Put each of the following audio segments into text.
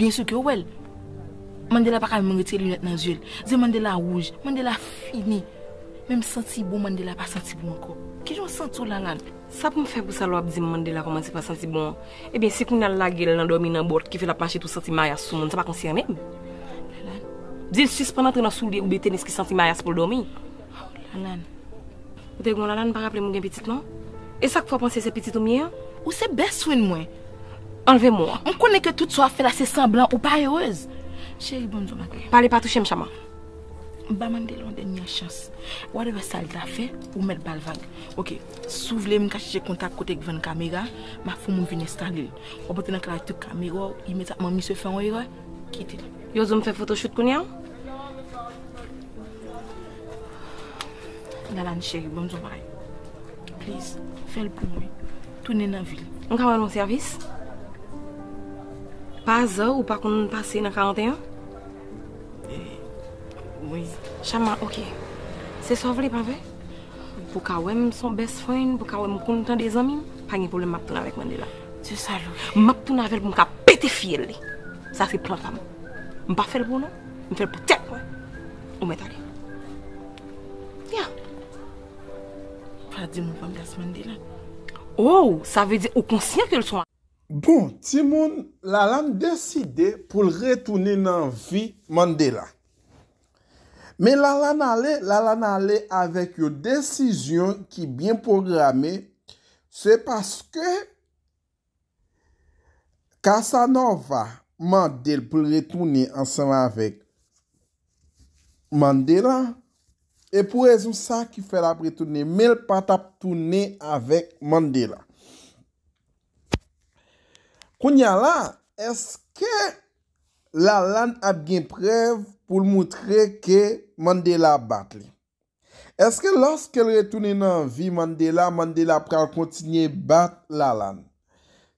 Biensou ki ouwel, Mandela pa kame mengete lunat nan zuel, ze Mandela wouj, Mandela fini, menm senti bon Mandela pa senti bon ko. Kijon sentou lalane? Sa pou mwen fè pou sa lo ap di Mandela pou mansi pa senti bon, ebyen eh si kounal la gèl nan dòmi nan bòt ki fè la panchet ou senti mayas sou moun, sa pa konsyè mèm? Lalane? Dèl süs pè nan tre nan sou li oube tenis ki senti mayas pou l dòmi. Oh lalane. Ote yon lalane pa rappele moun gen petitman? E sak pou fòp ansè se petit ou miè? Ou se beswen mwen? Anleve mwen. Mwen konen ke tout sou a fèl asè semblant ou pa yorez. Chèri bonjou magè. Parle patou chèm chaman. Ba man de lò, den yè chans. Ouade wè sal da fè ou mèt bal vang. Ok, sou vle mwen kachè chè kontak kote kwen kamega. Ma foun mwen vinè stagil. Ou apè nan kalay tèk kamega ou imè tèk man misè fèn wè yore. Kite li. Yozou mwen fè fotoshout kounè an? Dalan chèri bonjou magè. Please, fèl pou mwen. Tounè nan vil. Mwen kama yon servis? Pas un ou pas qu'on passe dans 41? Oui. Chama, ok. C'est ça sauvé, pas vrai? Pour que je sois best friend, pour que je sois content des amis, pas de problème, je avec moi. Tu es salaud. Je tourne avec mon cap pété fiel. Ça fait plein de femmes. Je ne fais pas pour nous, je fais pour tête. On Je ne Bien. Pas de mon femme, Oh, ça veut dire au conscient qu'elles sont. Bon, Timon lalane deside pou lretounen nan vi Mandela. Men lalane ale, lalane ale avek yo desisyon ki bien programe, se paske Kasanova Mandela pou lretounen ansan avèk Mandela, e pou rezon sa ki fè la pretounen men l patap tounen avèk Mandela. Kounyala, eske la lan ap gen prev pou l moutre ke Mandela bat li? Eske loske l retounen nan vi Mandela, Mandela pral kontinye bat la lan?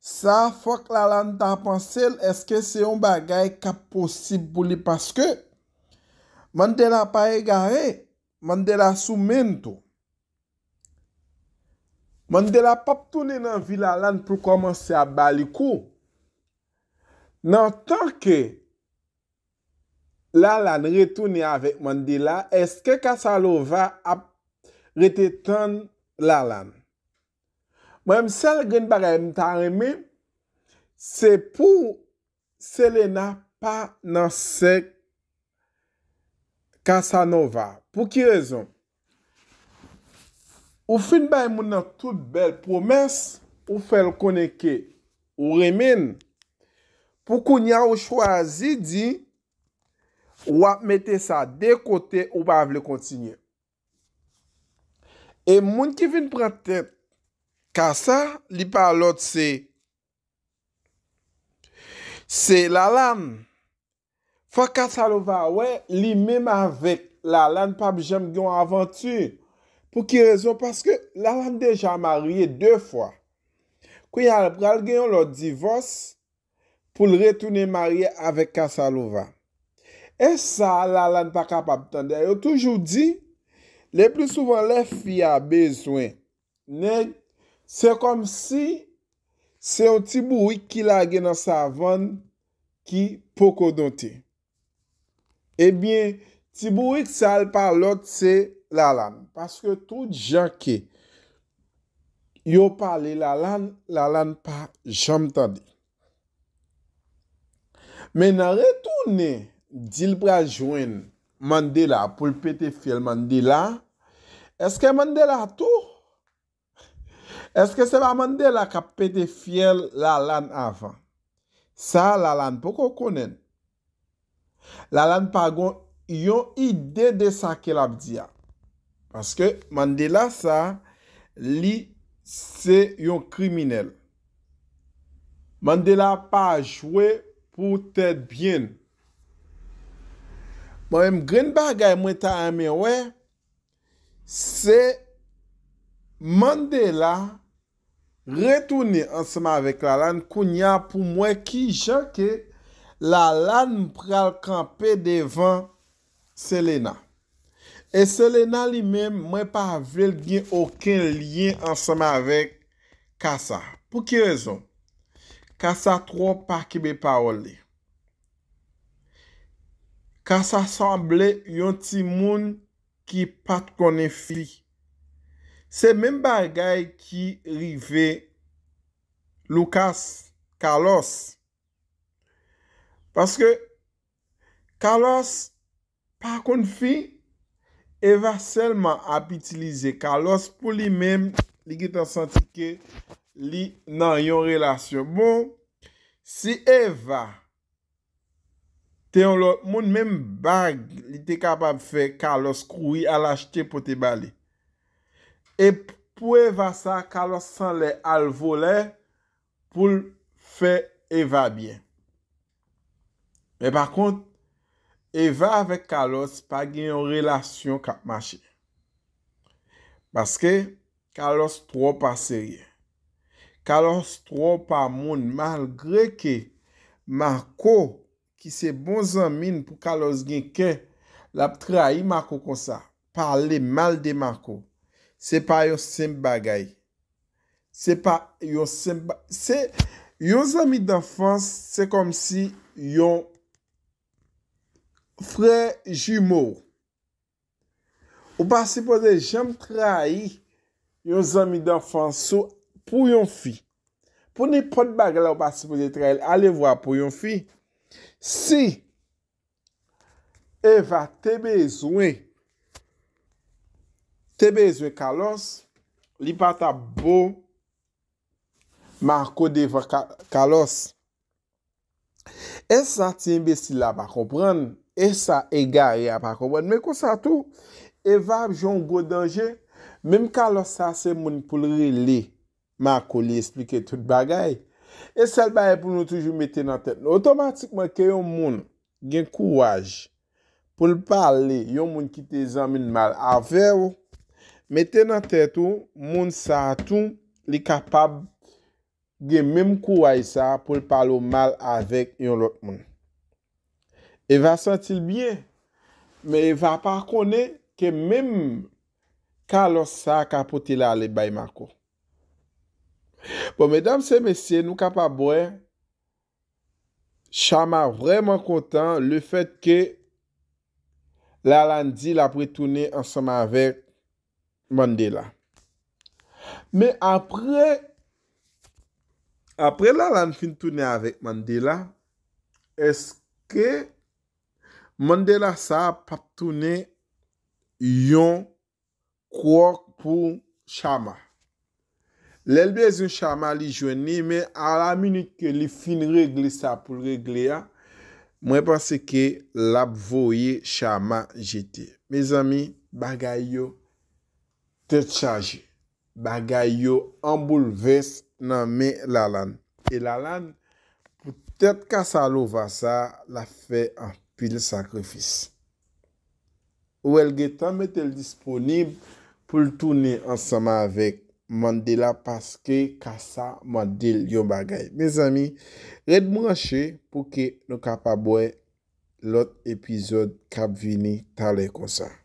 Sa fwa k la lan ta pansel, eske se yon bagay ka posib pou li? Paske, Mandela pa e gare, Mandela sou men to. Mandela pap tounen nan vi la lan pou komanse a bali kou? Nan tan ke lalan retouni avèk mandi la, eske Kasanova ap retetan lalan? Mwen msel gen bagay mta remi, se pou selena pa nan sek Kasanova. Pou ki rezon? Ou fin bay moun nan tout bel promes ou fel koneke ou remin? Pou kou nya ou chwazi di, wap mette sa de kote ou pa avle kontinye. E moun ki vin prate, kasa li pa alot se, se lalam. Fwa kasa lou vawen, li mèm avet lalam pa bjèm gyon avantu. Pou ki rezon, paske lalam deja marye dè fwa. Kou yal pral gyon lor divos, pou l retounen marye avèk Kasalova. E sa, eh la lan pa kapap tande. Yo toujou di, le pli souvan le fi a bezwen. Neg, se kom si, se yon tibou wik ki lage nan savon ki poko dote. E bie, tibou wik sal pa lot se la lan. Paske tout jan ki yo pale la lan, la lan pa jam tande. Men nare tou ne dil brajwen Mandela pou pete fiel Mandela, eske Mandela tou? Eske se ba Mandela ka pete fiel la lan avan? Sa la lan pou kou konen? La lan pa gon yon ide de sa ke labdia. Aske Mandela sa li se yon kriminel. Mandela pa jwe Pou tèd byen. Mwen mwen gen bagay mwen ta ame we. Se Mandela retouni ansama vek la lan. Kounya pou mwen ki jake la lan pral kampe devan Selena. E Selena li men mwen pa avvel diyen okèn liyen ansama vek Kassa. Pou ki rezon? ka sa tro pa ki be pa ol li. Ka sa sable yon ti moun ki pat konen fi. Se men bagay ki rive, lukas, kalos. Paske, kalos pa kon fi, e va selman ap itilize kalos pou li men li getan santi ke kalos. li nan yon relasyon. Bon, si Eva te yon lot, moun men bag li te kapab fe Kalos koui al ajte pou te bale. E pou Eva sa, Kalos san le al volen pou fe Eva bien. Men par kont, Eva ave Kalos pa gen yon relasyon kap mache. Baske, Kalos tro pa serye. Kalos tro pa moun mal greke Marco ki se bon zamin pou kalos genke la trai Marco konsa. Parle mal de Marco. Se pa yon sem bagay. Se pa yon sem bagay. Se, yon zami dan fans se kom si yon fre jume ou. Ou pa se pode jem trai yon zami dan fans sou Pou yon fi. Pouni pot bag la ou basi pou zetre el. Ale vwa pou yon fi. Si. Eva te bezwe. Te bezwe kalos. Li pata bo. Ma kode vwa kalos. E sa ti mbesi la pa kopran. E sa e ga ya pa kopran. Me kousa tou. Eva joun gwo danje. Mem kalos sa se moun pou lre li. Mako li esplike tout bagay. E sel baye pou nou toujou mette nan tet nou. Otomatikman ke yon moun gen kouwaj pou l pa li yon moun ki te zamine mal avè ou. Mette nan tet ou, moun sa tou li kapab gen mem kouwaj sa pou l pa lou mal avè yon lot moun. E va sentil byen. Me e va pa kone ke mem kalos sa kapote la li baye mako. Bon, mesdames et messieurs, nous capabouè, Chama vremen content le fait ke la landi la pritouné ansama avèk Mandela. Me apre apre la landi fin touné avèk Mandela, eske Mandela sa apap touné yon kouak pou Chama. Lèl bez yon chaman li jwen ni, men a la minit ke li fin regli sa pou regli a, mwen panse ke l ap voye chaman jeti. Me zami, bagay yo, tet chanji. Bagay yo, anboul ves nan men lalan. E lalan, pwetet ka salou va sa, la fe anpil sakrifis. Ou el getan metel disponib pou l toune ansama avek. Mandela paske kasa mandel yon bagay. Me zami, red mwache pou ke nou kapabwe lot epizod kap vini talekonsa.